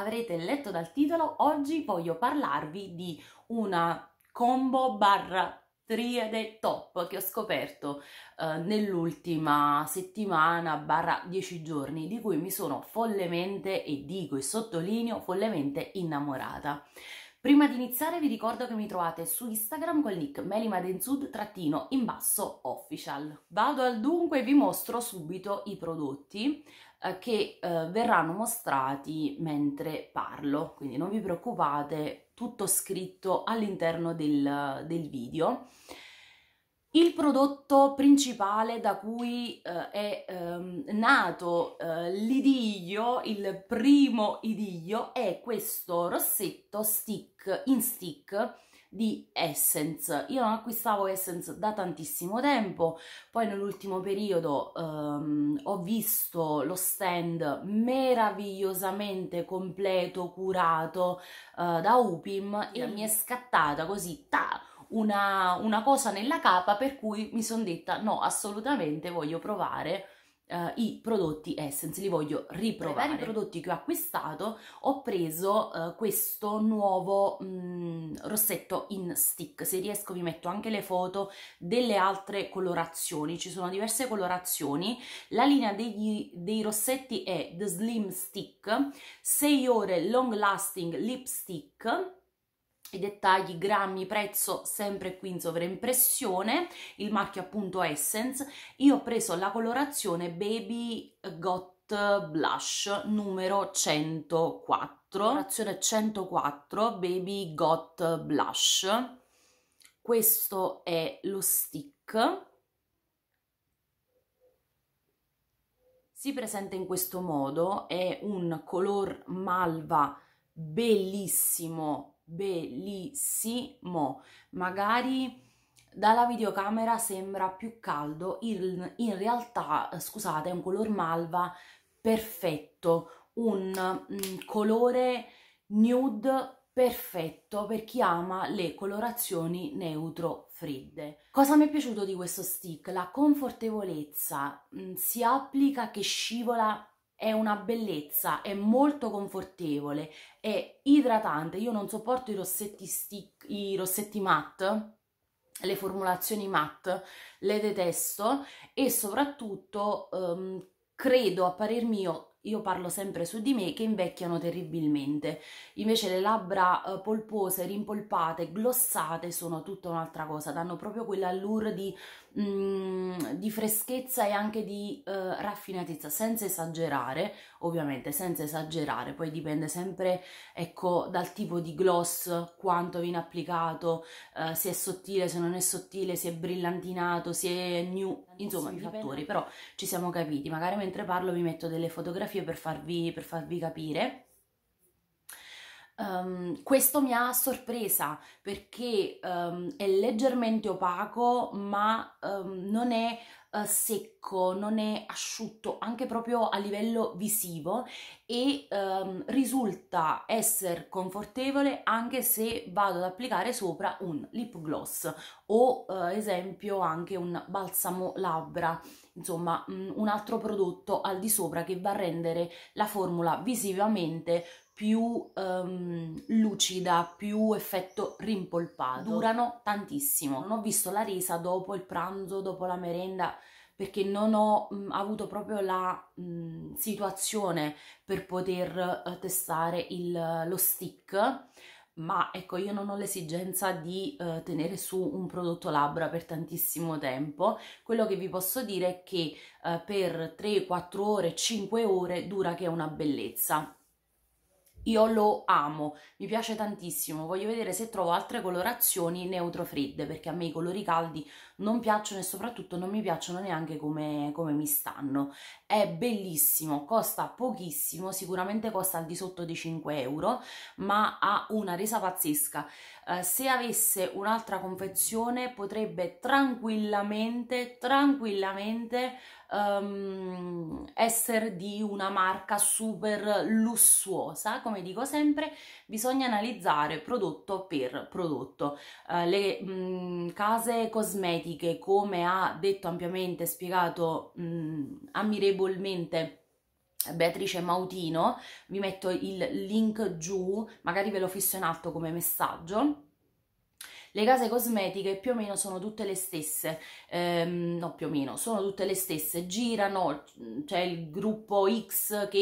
avrete letto dal titolo, oggi voglio parlarvi di una combo barra triade top che ho scoperto eh, nell'ultima settimana barra dieci giorni di cui mi sono follemente e dico e sottolineo follemente innamorata. Prima di iniziare vi ricordo che mi trovate su Instagram col nick melimadinsud trattino in basso official. Vado al dunque e vi mostro subito i prodotti. Eh, che eh, verranno mostrati mentre parlo, quindi non vi preoccupate, tutto scritto all'interno del, del video. Il prodotto principale da cui eh, è ehm, nato eh, l'idiglio, il primo idiglio, è questo rossetto stick in stick di Essence. Io non acquistavo Essence da tantissimo tempo, poi nell'ultimo periodo ehm, ho visto lo stand meravigliosamente completo, curato eh, da Upim e mi è scattata così, ta, una, una cosa nella capa per cui mi sono detta no, assolutamente voglio provare Uh, i prodotti Essence, li voglio riprovare. Tra i vari prodotti che ho acquistato ho preso uh, questo nuovo mh, mm, rossetto in stick, se riesco vi metto anche le foto delle altre colorazioni, ci sono diverse colorazioni, la linea degli, dei rossetti è The Slim Stick, 6 ore Long Lasting Lipstick, i dettagli, grammi, prezzo sempre qui in sovraimpressione, il marchio appunto Essence. Io ho preso la colorazione Baby Got Blush numero 104, colorazione 104 Baby Got Blush. Questo è lo stick. Si presenta in questo modo, è un color malva bellissimo bellissimo. Magari dalla videocamera sembra più caldo, in, in realtà, scusate, è un color malva perfetto, un mm, colore nude perfetto per chi ama le colorazioni neutro fredde. Cosa mi è piaciuto di questo stick? La confortevolezza, mm, si applica che scivola è una bellezza, è molto confortevole, è idratante. Io non sopporto i rossetti, stick, i rossetti matte, le formulazioni matte, le detesto e soprattutto ehm, credo, a parer mio, io parlo sempre su di me, che invecchiano terribilmente. Invece le labbra eh, polpose, rimpolpate, glossate sono tutta un'altra cosa, danno proprio quell'allure di mh, di freschezza e anche di uh, raffinatezza, senza esagerare, ovviamente senza esagerare, poi dipende sempre ecco, dal tipo di gloss, quanto viene applicato, uh, se è sottile, se non è sottile, se è brillantinato, se è new, insomma i fattori, però ci siamo capiti, magari mentre parlo vi metto delle fotografie per farvi, per farvi capire. Um, questo mi ha sorpresa perché um, è leggermente opaco ma um, non è uh, secco, non è asciutto anche proprio a livello visivo e risulta essere confortevole anche se vado ad applicare sopra un lip gloss o uh, esempio anche un balsamo labbra insomma mm, un altro prodotto al di sopra che va a rendere la formula visivamente più um, lucida, più effetto rimpolpato. Durano tantissimo. Non ho visto la resa dopo il pranzo, dopo la merenda, perché non ho mh, mm, avuto proprio la mh, mm, situazione per poter uh, testare il, lo stick ma ecco io non ho l'esigenza di eh, tenere su un prodotto labbra per tantissimo tempo quello che vi posso dire è che eh, per 3 4 ore 5 ore dura che è una bellezza io lo amo, mi piace tantissimo, voglio vedere se trovo altre colorazioni neutro fredde perché a me i colori caldi non piacciono e soprattutto non mi piacciono neanche come, come mi stanno. È bellissimo, costa pochissimo, sicuramente costa al di sotto di 5 euro, ma ha una resa pazzesca. Eh, se avesse un'altra confezione potrebbe tranquillamente, tranquillamente um, essere di una marca super lussuosa, come dico sempre, bisogna analizzare prodotto per prodotto. Uh, le mh, mm, case cosmetiche etiche, come ha detto ampiamente, spiegato mh, ammirevolmente Beatrice Mautino, vi metto il link giù, magari ve lo fisso in alto come messaggio le case cosmetiche più o meno sono tutte le stesse, ehm, no più o meno, sono tutte le stesse, girano, c'è il gruppo X che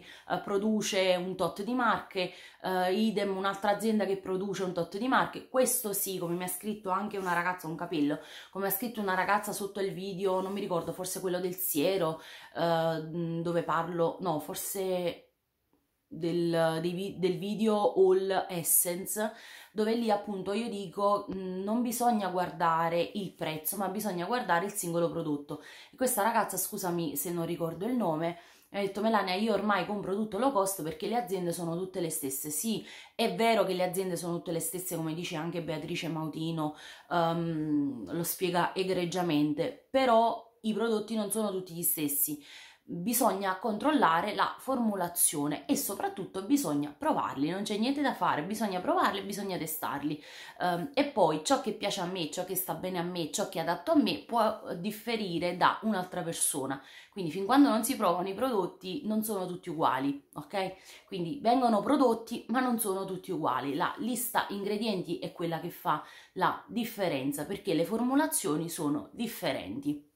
eh, produce un tot di marche, eh, idem un'altra azienda che produce un tot di marche, questo sì, come mi ha scritto anche una ragazza, un capello, come ha scritto una ragazza sotto il video, non mi ricordo, forse quello del siero, eh, dove parlo, no, forse del, dei, del video All Essence dove lì appunto io dico mm, non bisogna guardare il prezzo ma bisogna guardare il singolo prodotto e questa ragazza scusami se non ricordo il nome mi ha detto Melania io ormai compro tutto low cost perché le aziende sono tutte le stesse sì è vero che le aziende sono tutte le stesse come dice anche Beatrice Mautino um, lo spiega egregiamente però i prodotti non sono tutti gli stessi bisogna controllare la formulazione e soprattutto bisogna provarli, non c'è niente da fare, bisogna provarli, bisogna testarli um, e poi ciò che piace a me, ciò che sta bene a me, ciò che è adatto a me può differire da un'altra persona, quindi fin quando non si provano i prodotti non sono tutti uguali, ok? Quindi vengono prodotti ma non sono tutti uguali, la lista ingredienti è quella che fa la differenza perché le formulazioni sono differenti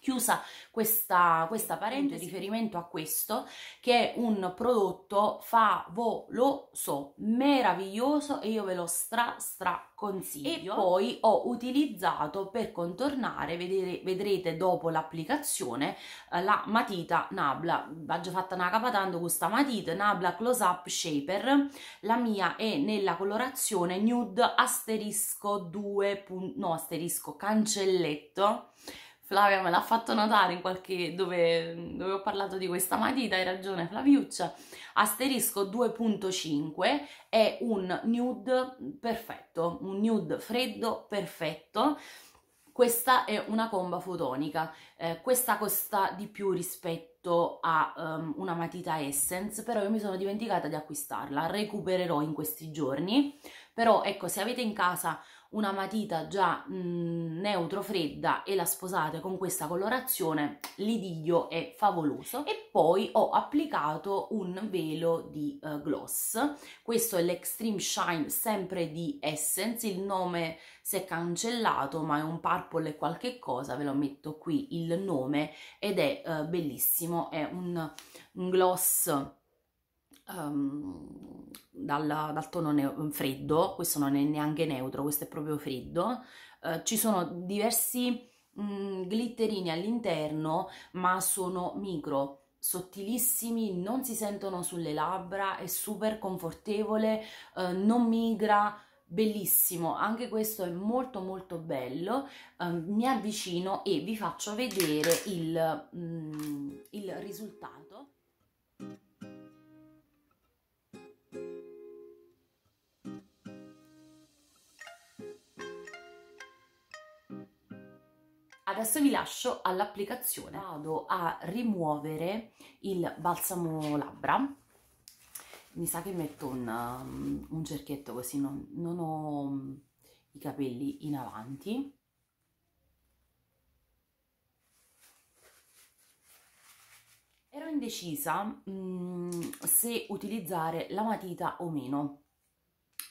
chiusa questa, questa parentesi, riferimento a questo, che è un prodotto favoloso, meraviglioso e io ve lo stra stra consiglio. E poi ho utilizzato per contornare, vedere, vedrete dopo l'applicazione, eh, la matita Nabla. ho già fatta una capa tanto questa matita, Nabla Close Up Shaper. La mia è nella colorazione nude asterisco 2, no asterisco cancelletto Flavia me l'ha fatto notare in qualche dove, dove, ho parlato di questa matita, hai ragione Flaviuccia, asterisco 2.5 è un nude perfetto, un nude freddo perfetto, questa è una comba fotonica, eh, questa costa di più rispetto a um, una matita Essence, però io mi sono dimenticata di acquistarla, recupererò in questi giorni, però ecco se avete in casa una matita già mh, mhmm, neutro fredda e la sposate con questa colorazione l'idiglio è favoloso e poi ho applicato un velo di uh, gloss questo è l'extreme shine sempre di essence il nome si è cancellato ma è un purple e qualche cosa ve lo metto qui il nome ed è uh, bellissimo è un, un gloss um, dal, dal, tono ne- freddo, questo non è neanche neutro, questo è proprio freddo, uh, ci sono diversi mh, mm, glitterini all'interno ma sono micro, sottilissimi, non si sentono sulle labbra, è super confortevole, eh, non migra, bellissimo, anche questo è molto molto bello, eh, mi avvicino e vi faccio vedere il, mm, il risultato. Adesso vi lascio all'applicazione. Vado a rimuovere il balsamo labbra. Mi sa che metto un, um, un cerchietto così non, non ho um, i capelli in avanti. Ero indecisa mh, mm, se utilizzare la matita o meno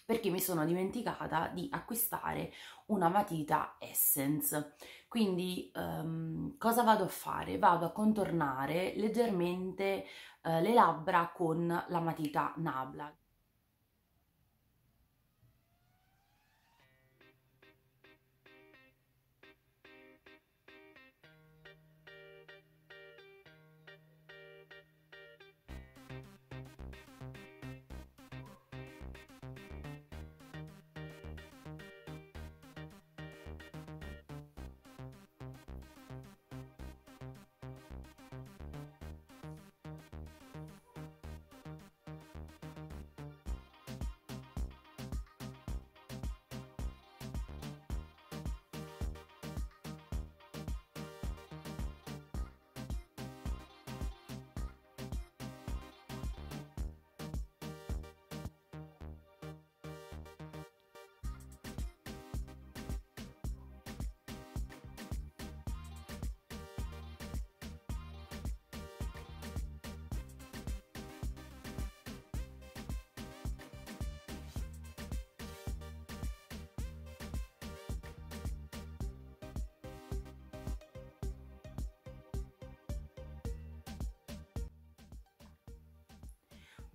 perché mi sono dimenticata di acquistare una matita Essence. Quindi um, cosa vado a fare? Vado a contornare leggermente uh, le labbra con la matita Nabla.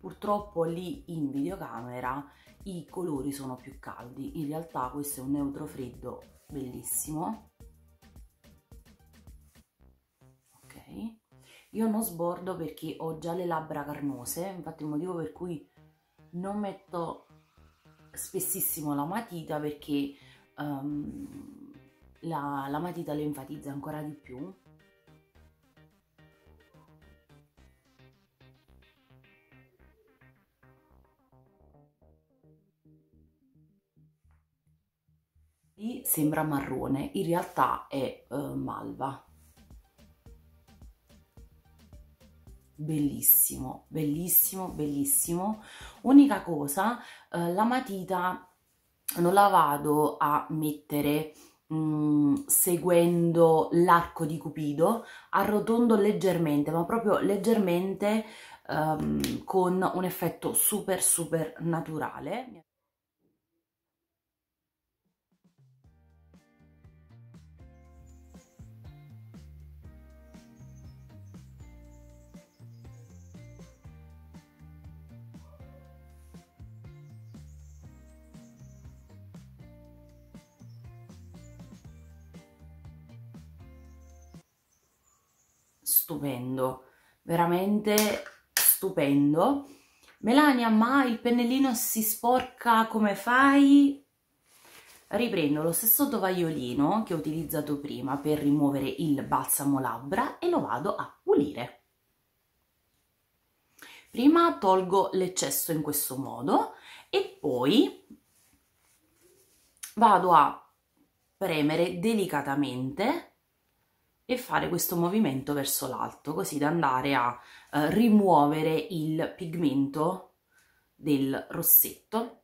Purtroppo lì in videocamera i colori sono più caldi, in realtà questo è un neutro freddo bellissimo. Ok, io non sbordo perché ho già le labbra carnose, infatti è il motivo per cui non metto spessissimo la matita perché um, la, la matita le enfatizza ancora di più lì sembra marrone, in realtà è uh, malva. Bellissimo, bellissimo, bellissimo. Unica cosa, uh, la matita non la vado a mettere mm, seguendo l'arco di Cupido, arrotondo leggermente, ma proprio leggermente um, con un effetto super super naturale. stupendo, veramente stupendo. Melania, ma il pennellino si sporca, come fai? Riprendo lo stesso tovagliolino che ho utilizzato prima per rimuovere il balsamo labbra e lo vado a pulire. Prima tolgo l'eccesso in questo modo e poi vado a premere delicatamente e fare questo movimento verso l'alto, così da andare a eh, rimuovere il pigmento del rossetto.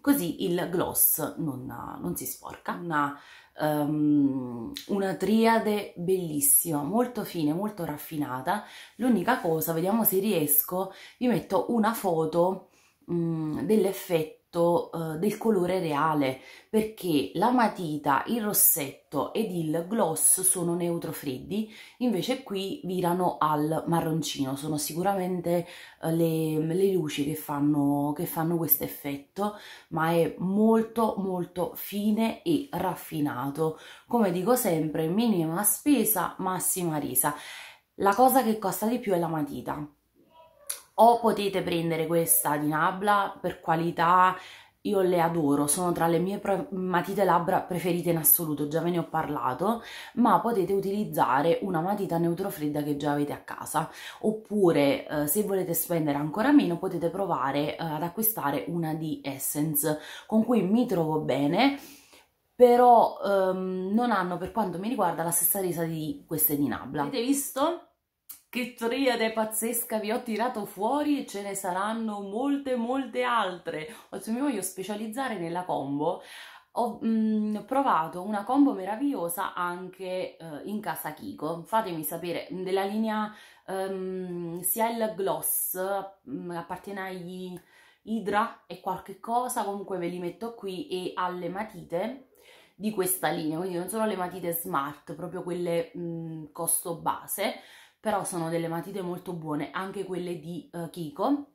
Così il gloss non, non si sporca. Una, um, una triade bellissima, molto fine, molto raffinata. L'unica cosa, vediamo se riesco, vi metto una foto um, dell'effetto rossetto eh, del colore reale perché la matita, il rossetto ed il gloss sono neutro freddi, invece qui virano al marroncino sono sicuramente eh, le, le, luci che fanno, che fanno questo effetto ma è molto molto fine e raffinato come dico sempre minima spesa massima risa. la cosa che costa di più è la matita o potete prendere questa di Nabla per qualità, io le adoro, sono tra le mie matite labbra preferite in assoluto, già ve ne ho parlato, ma potete utilizzare una matita neutrofredda che già avete a casa, oppure eh, se volete spendere ancora meno potete provare eh, ad acquistare una di Essence, con cui mi trovo bene, però ehm, non hanno per quanto mi riguarda la stessa resa di queste di Nabla. Avete visto? Che triade pazzesca vi ho tirato fuori e ce ne saranno molte molte altre. Oggi mi voglio specializzare nella combo ho mh, mm, provato una combo meravigliosa anche eh, in casa Kiko, fatemi sapere, della linea um, sia il gloss, mh, mm, appartiene agli Hydra e qualche cosa, comunque ve li metto qui, e alle matite di questa linea, quindi non sono le matite smart, proprio quelle mm, costo base, però sono delle matite molto buone, anche quelle di uh, Kiko.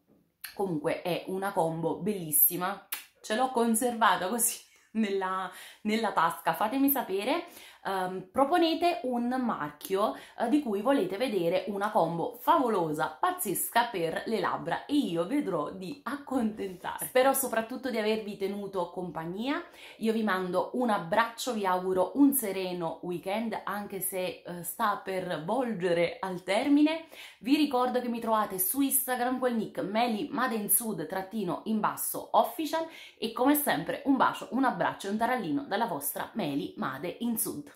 Comunque è una combo bellissima, ce l'ho conservata così nella, nella tasca, fatemi sapere um, proponete un marchio uh, di cui volete vedere una combo favolosa, pazzesca per le labbra e io vedrò di accontentare. Spero soprattutto di avervi tenuto compagnia, io vi mando un abbraccio, vi auguro un sereno weekend anche se uh, sta per volgere al termine. Vi ricordo che mi trovate su Instagram col nick melimade trattino in basso official e come sempre un bacio, un abbraccio e un tarallino dalla vostra Meli Made in Sud.